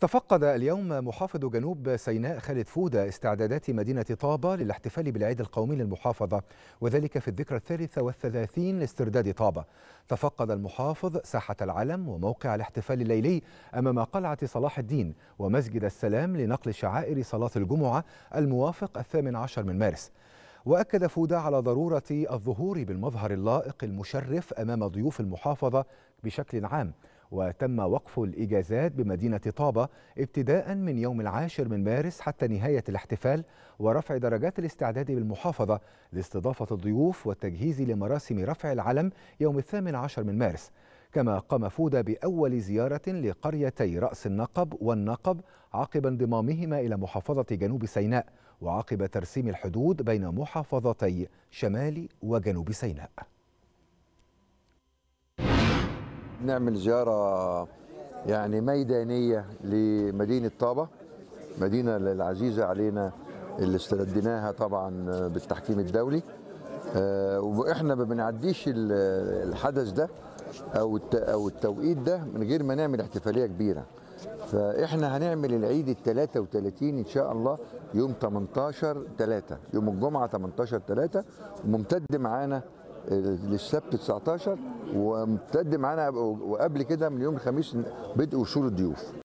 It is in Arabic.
تفقد اليوم محافظ جنوب سيناء خالد فودة استعدادات مدينة طابة للاحتفال بالعيد القومي للمحافظة وذلك في الذكرى الثالثة والثلاثين لاسترداد طابة تفقد المحافظ ساحة العلم وموقع الاحتفال الليلي أمام قلعة صلاح الدين ومسجد السلام لنقل شعائر صلاة الجمعة الموافق الثامن عشر من مارس وأكد فودة على ضرورة الظهور بالمظهر اللائق المشرف أمام ضيوف المحافظة بشكل عام وتم وقف الإجازات بمدينة طابة ابتداء من يوم العاشر من مارس حتى نهاية الاحتفال ورفع درجات الاستعداد بالمحافظة لاستضافة الضيوف والتجهيز لمراسم رفع العلم يوم الثامن عشر من مارس كما قام فودة بأول زيارة لقريتي رأس النقب والنقب عقب انضمامهما إلى محافظة جنوب سيناء وعقب ترسيم الحدود بين محافظتي شمال وجنوب سيناء بنعمل زيارة يعني ميدانية لمدينة طابة مدينة العزيزة علينا اللي استرديناها طبعا بالتحكيم الدولي آه، واحنا ما بنعديش الحدث ده او او التوقيت ده من غير ما نعمل احتفاليه كبيره فاحنا هنعمل العيد ال 33 ان شاء الله يوم 18 3 يوم الجمعه 18 3 وممتد معانا للسبت 19 وامتد معانا وقبل كده من يوم الخميس بدء وصول الضيوف